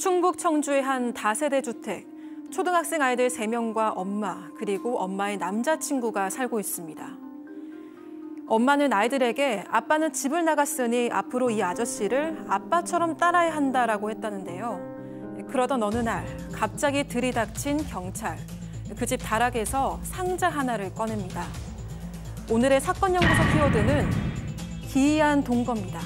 충북 청주의 한 다세대 주택. 초등학생 아이들 3명과 엄마, 그리고 엄마의 남자친구가 살고 있습니다. 엄마는 아이들에게 아빠는 집을 나갔으니 앞으로 이 아저씨를 아빠처럼 따라야 한다라고 했다는데요. 그러던 어느 날 갑자기 들이닥친 경찰. 그 집 다락에서 상자 하나를 꺼냅니다. 오늘의 사건 연구소 키워드는 기이한 동거입니다.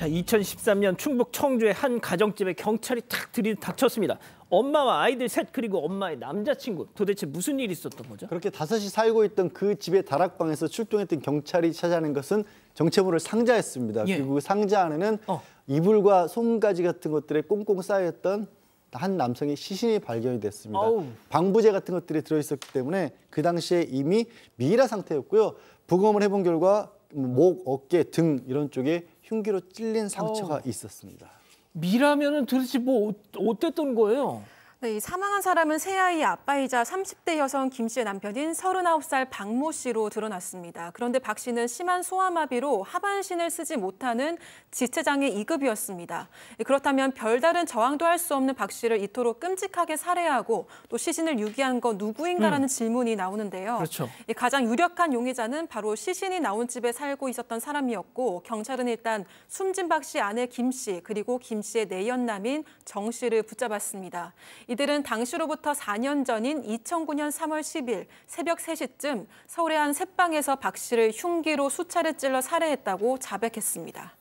자, 2013년 충북 청주의 한 가정집에 경찰이 탁 들이닥쳤습니다. 엄마와 아이들 셋 그리고 엄마의 남자친구 도대체 무슨 일이 있었던 거죠? 그렇게 다섯이 살고 있던 그 집의 다락방에서 출동했던 경찰이 찾아낸 것은 정체물을 상자였습니다. 예. 그리고 그 상자 안에는 어. 이불과 솜가지 같은 것들에 꽁꽁 쌓였던 한 남성의 시신이 발견이 됐습니다. 아우. 방부제 같은 것들이 들어있었기 때문에 그 당시에 이미 미이라 상태였고요. 부검을 해본 결과 뭐, 목, 어깨, 등 이런 쪽에 흉기로 찔린 상처가 어. 있었습니다. 미라면은 도대체 뭐 어, 어땠던 거예요? 네, 사망한 사람은 세 아이의 아빠이자 30대 여성 김 씨의 남편인 39살 박모 씨로 드러났습니다. 그런데 박 씨는 심한 소아마비로 하반신을 쓰지 못하는 지체장애 2급이었습니다. 예, 그렇다면 별다른 저항도 할 수 없는 박 씨를 이토록 끔찍하게 살해하고 또 시신을 유기한 건 누구인가라는 음. 질문이 나오는데요. 그렇죠. 예, 가장 유력한 용의자는 바로 시신이 나온 집에 살고 있었던 사람이었고 경찰은 일단 숨진 박 씨 아내 김 씨, 그리고 김 씨의 내연남인 정 씨를 붙잡았습니다. 이들은 당시로부터 4년 전인 2009년 3월 10일 새벽 3시쯤 서울의 한 셋방에서 박 씨를 흉기로 수차례 찔러 살해했다고 자백했습니다.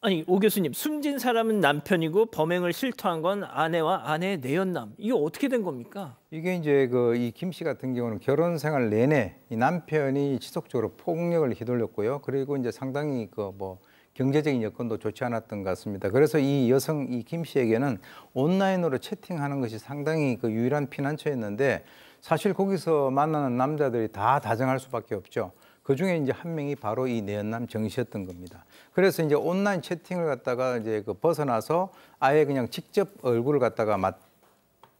아니 오 교수님 숨진 사람은 남편이고 범행을 실토한 건 아내와 아내의 내연남 이게 어떻게 된 겁니까? 이게 이제 그 이 김 씨 같은 경우는 결혼 생활 내내 이 남편이 지속적으로 폭력을 휘둘렸고요. 그리고 이제 상당히 그뭐 경제적인 여건도 좋지 않았던 것 같습니다. 그래서 이 여성 이 김 씨에게는 온라인으로 채팅하는 것이 상당히 그 유일한 피난처였는데 사실 거기서 만나는 남자들이 다 다정할 수밖에 없죠. 그 중에 이제 한 명이 바로 이 내연남 정씨였던 겁니다. 그래서 이제 온라인 채팅을 갖다가 이제 그 벗어나서 아예 그냥 직접 얼굴을 갖다가 맞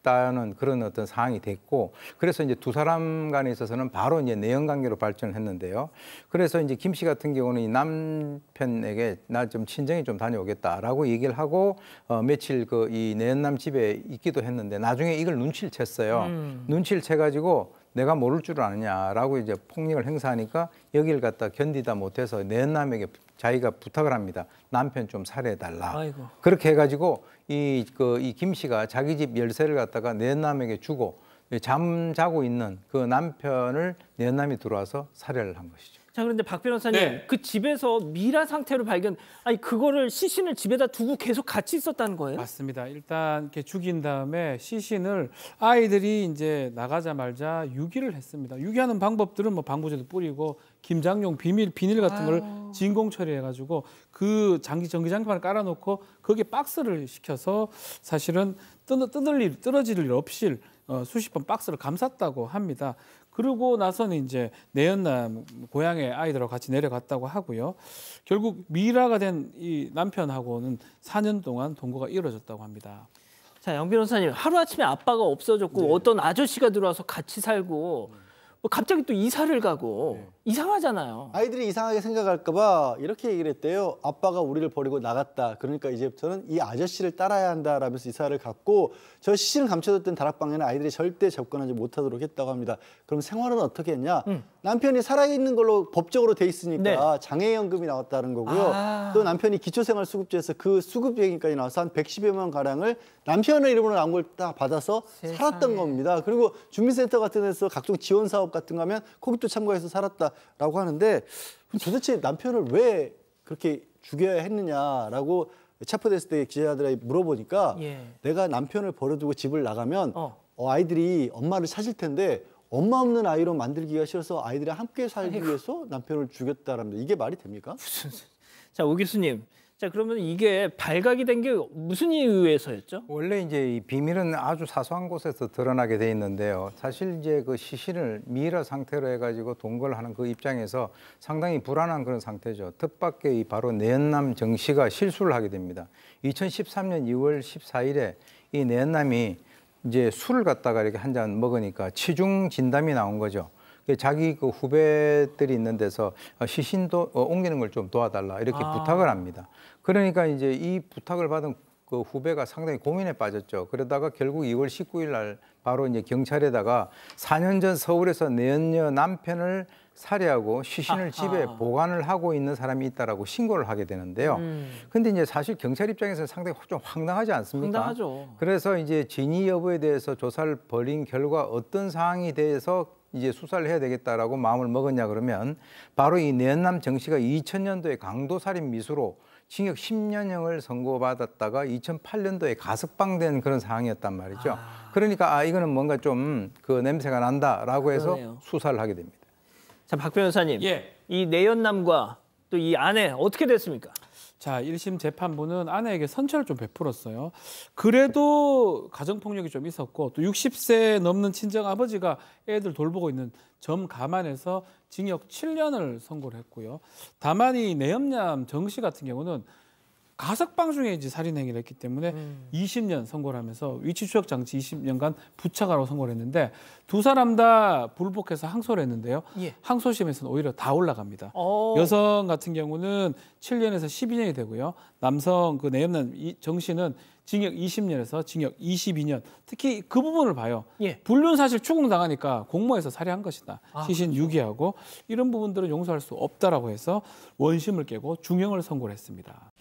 다는 그런 어떤 상황이 됐고 그래서 이제 두 사람 간에 있어서는 바로 이제 내연 관계로 발전을 했는데요. 그래서 이제 김 씨 같은 경우는 이 남편에게 나 좀 친정에 좀 다녀오겠다라고 얘기를 하고 어, 며칠 그 이 내연남 집에 있기도 했는데 나중에 이걸 눈치를 챘어요. 음. 눈치를 채 가지고 내가 모를 줄 아느냐라고 이제 폭력을 행사하니까 여기를 갖다 견디다 못해서 내남에게 자기가 부탁을 합니다. 남편 좀 살해해달라. 아이고. 그렇게 해가지고 이, 그, 이김 씨가 자기 집 열쇠를 갖다가 내남에게 주고 잠자고 있는 그 남편을 내남이 들어와서 살해를 한 것이죠. 자 그런데 박 변호사님 네. 그 집에서 미라 상태로 발견 아니 그거를 시신을 집에다 두고 계속 같이 있었다는 거예요? 맞습니다. 일단 이렇게 죽인 다음에 시신을 아이들이 이제 나가자 말자 유기를 했습니다. 유기하는 방법들은 뭐 방부제도 뿌리고 김장용 비밀 비닐 같은 걸 아유. 진공 처리해가지고 그 장기 전기 장판을 깔아놓고 거기에 박스를 시켜서 사실은 뜯, 뜯을 일, 떨어질 일 없이 어, 수십 번 박스를 감쌌다고 합니다. 그러고 나서는 이제 내연남 고향의 아이들하고 같이 내려갔다고 하고요. 결국 미라가 된 이 남편하고는 4년 동안 동거가 이어졌다고 합니다. 자, 양 변호사님 하루아침에 아빠가 없어졌고 네. 어떤 아저씨가 들어와서 같이 살고 뭐 갑자기 또 이사를 가고 네. 이상하잖아요. 아이들이 이상하게 생각할까봐 이렇게 얘기를 했대요. 아빠가 우리를 버리고 나갔다. 그러니까 이제부터는 이 아저씨를 따라야 한다라면서 이사를 갔고 저 시신 을 감춰뒀던 다락방에는 아이들이 절대 접근하지 못하도록 했다고 합니다. 그럼 생활은 어떻게 했냐? 음. 남편이 살아있는 걸로 법적으로 돼 있으니까 네. 장애연금이 나왔다는 거고요. 아... 또 남편이 기초생활수급자에서 그 수급여행까지 나와서 한 110여만 가량을 남편의 이름으로 나온 걸딱 받아서 세상에. 살았던 겁니다. 그리고 주민센터 같은 데서 각종 지원 사업 같은 거 하면 거기도 참고해서 살았다. 라고 하는데 도대체 남편을 왜 그렇게 죽여야 했느냐라고 체포됐을 때기자들에 물어보니까 예. 내가 남편을 버려두고 집을 나가면 어. 어, 아이들이 엄마를 찾을 텐데 엄마 없는 아이로 만들기가 싫어서 아이들이 함께 살기 아이고. 위해서 남편을 죽였다라는데 이게 말이 됩니까? 무슨... 자, 오 교수님. 자 그러면 이게 발각이 된 게 무슨 이유에서였죠? 원래 이제 이 비밀은 아주 사소한 곳에서 드러나게 돼 있는데요. 사실 이제 그 시신을 미라 상태로 해가지고 동거하는 그 입장에서 상당히 불안한 그런 상태죠. 뜻밖의 바로 내연남 정 씨가 실수를 하게 됩니다. 2013년 2월 14일에 이 내연남이 이제 술을 갖다가 이렇게 한 잔 먹으니까 치중 진담이 나온 거죠. 그 자기 그 후배들이 있는 데서 어, 시신도 어, 옮기는 걸 좀 도와달라 이렇게 아. 부탁을 합니다. 그러니까 이제 이 부탁을 받은 그 후배가 상당히 고민에 빠졌죠. 그러다가 결국 2월 19일 날 바로 이제 경찰에다가 4년 전 서울에서 내연녀 남편을 살해하고 시신을 아 집에 보관을 하고 있는 사람이 있다라고 신고를 하게 되는데요. 음. 근데 이제 사실 경찰 입장에서는 상당히 좀 황당하지 않습니까? 황당하죠. 그래서 이제 진위 여부에 대해서 조사를 벌인 결과 어떤 사항에 대해서 이제 수사를 해야 되겠다라고 마음을 먹었냐 그러면 바로 이 내연남 정 씨가 2000년도에 강도살인 미수로 징역 10년형을 선고받았다가 2008년도에 가석방된 그런 상황이었단 말이죠. 아... 그러니까 아 이거는 뭔가 좀 그 냄새가 난다라고 해서 그러네요. 수사를 하게 됩니다. 자, 박 변호사님. 예. 이 내연남과 또 이 아내 어떻게 됐습니까? 자, 1심 재판부는 아내에게 선처를 좀 베풀었어요. 그래도 가정폭력이 좀 있었고 또 60세 넘는 친정 아버지가 애들 돌보고 있는 점 감안해서 징역 7년을 선고를 했고요. 다만 이 내염냠 정씨 같은 경우는 가석방 중에 이제 살인행위를 했기 때문에 음. 20년 선고를 하면서 위치 추적 장치 20년간 부차가로 선고를 했는데 두 사람 다 불복해서 항소를 했는데요. 예. 항소심에서는 오히려 다 올라갑니다. 오. 어. 여성 같은 경우는 7년에서 12년이 되고요. 남성 그 내연남 정 씨는 징역 20년에서 징역 22년. 특히 그 부분을 봐요. 예. 불륜 사실 추궁당하니까 공모해서 살해한 것이다. 아, 그렇죠. 시신 그렇죠. 유기하고 이런 부분들은 용서할 수 없다라고 해서 원심을 깨고 중형을 선고를 했습니다.